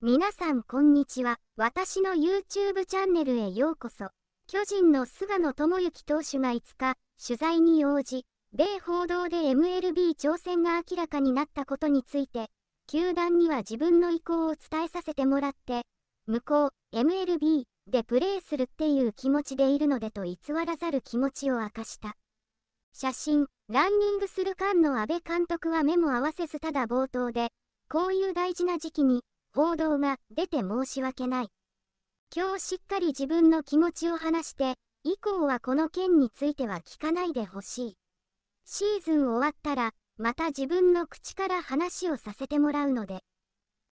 皆さんこんにちは。私の YouTube チャンネルへようこそ。巨人の菅野智之投手が5日、取材に応じ、米報道で MLB 挑戦が明らかになったことについて、球団には自分の意向を伝えさせてもらって、向こう、MLB でプレーするっていう気持ちでいるのでと偽らざる気持ちを明かした。写真、ランニングする間の阿部監督は目も合わせずただ冒頭で、こういう大事な時期に、報道が出て申し訳ない。今日しっかり自分の気持ちを話して、以降はこの件については聞かないでほしい。シーズン終わったら、また自分の口から話をさせてもらうので。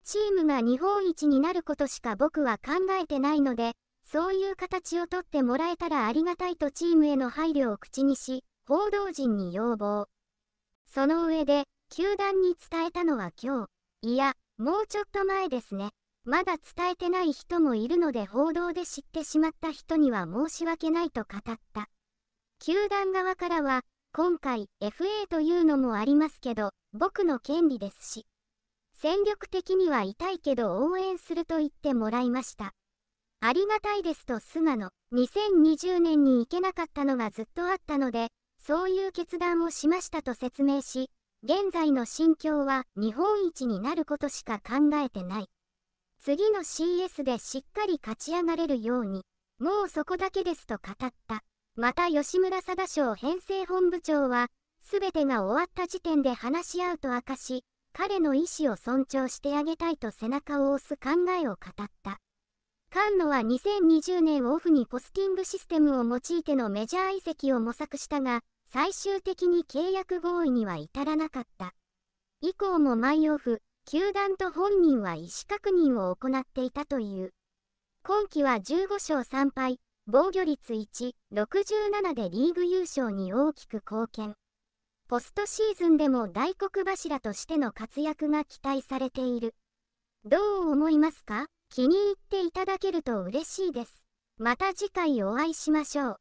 チームが日本一になることしか僕は考えてないので、そういう形をとってもらえたらありがたいとチームへの配慮を口にし、報道陣に要望。その上で、球団に伝えたのは今日、いや、もうちょっと前ですね。まだ伝えてない人もいるので報道で知ってしまった人には申し訳ないと語った。球団側からは、今回 FA というのもありますけど、僕の権利ですし、戦力的には痛いけど応援すると言ってもらいました。ありがたいですと菅野、2020年に行けなかったのがずっとあったので、そういう決断をしましたと説明し、現在の心境は日本一になることしか考えてない。次の CS でしっかり勝ち上がれるように、もうそこだけですと語った。また吉村貞賞編成本部長は、すべてが終わった時点で話し合うと明かし、彼の意思を尊重してあげたいと背中を押す考えを語った。菅野は2020年オフにポスティングシステムを用いてのメジャー移籍を模索したが、最終的に契約合意には至らなかった。以降もマイオフ、球団と本人は意思確認を行っていたという。今季は15勝3敗、防御率1、67でリーグ優勝に大きく貢献。ポストシーズンでも大黒柱としての活躍が期待されている。どう思いますか気に入っていただけると嬉しいです。また次回お会いしましょう。